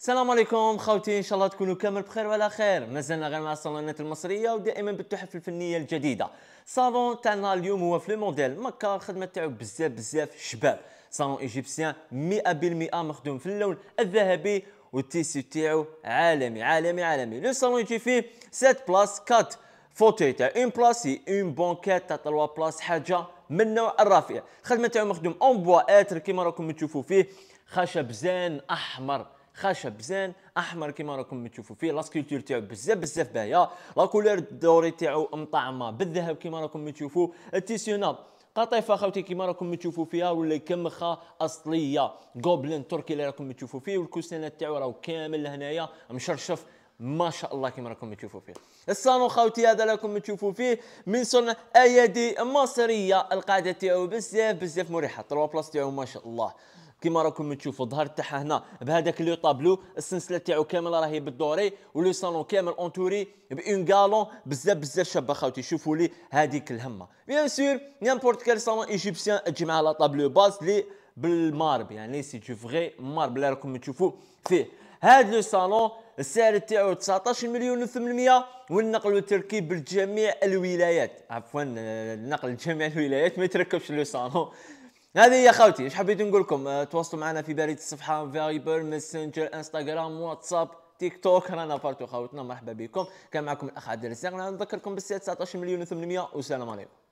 السلام عليكم خوتي ان شاء الله تكونوا كامل بخير وعلى خير مازلنا غير مع الصالونات المصريه ودائما بالتحف الفنيه الجديده صالون تاعنا اليوم هو في لو موديل مكه الخدمه تاعو بزاف بزاف شباب صالون ايجيبسيان 100% مخدوم في اللون الذهبي والتيسي تاعو عالمي عالمي عالمي لو صالون يجي فيه 7 بلاس 4 فوتي تاع اون بلاس اون بونكات تاع 3 بلاس حاجه من النوع الرافع الخدمه تاعو مخدوم اون بوا اتر كيما راكم تشوفوا فيه خشب زين احمر خشب زين احمر كيما راكم تشوفوا فيه لاسكولتور تاعو بزاف بزاف باهيه لا كولور الدوري تاعو مطعمه بالذهب كيما راكم تشوفوا التيسيونات قطيفه خوتي كيما راكم تشوفوا فيها ولا كمخه اصليه غوبلين تركي اللي راكم تشوفوا فيه والكوسينه تاعو راهو كامل هنايا مشرشف ما شاء الله كما راكم تشوفوا فيه الصالون خاوتي هذا راكم تشوفوا فيه من صنع ايادي مصريه القاعده تاعو بزاف بزاف مريحه تروا بلاص تاعو ما شاء الله كيما راكم تشوفوا الظهر تاعها هنا بهذاك لو طابلو السلسله تاعو كامل راهي بالدوري ولو صالون كامل اونتوري بان غالون بزاف بزاف شابه خاوتي شوفوا لي هذيك الهمه بيان سور نيمبورت كال صالون ايجيبسيان تجمع على طابلو باز لي بالمارب يعني سي تو فغي مارب اللي راكم تشوفوا فيه هذا لو صالون السعر تاعو 19 مليون و800 والنقل والتركيب بالجميع الولايات عفوا النقل لجميع الولايات ما يتركبش لو صالون هذه يا خوتي ايش حبيت نقول لكم آه، تواصلوا معنا في بريد الصفحه فايبر ماسنجر انستغرام واتساب تيك توك رانا بارتو خوتنا مرحبا بكم كان معكم الاخ عبد الرزاق نذكركم بالسي 19 مليون و800 والسلام عليكم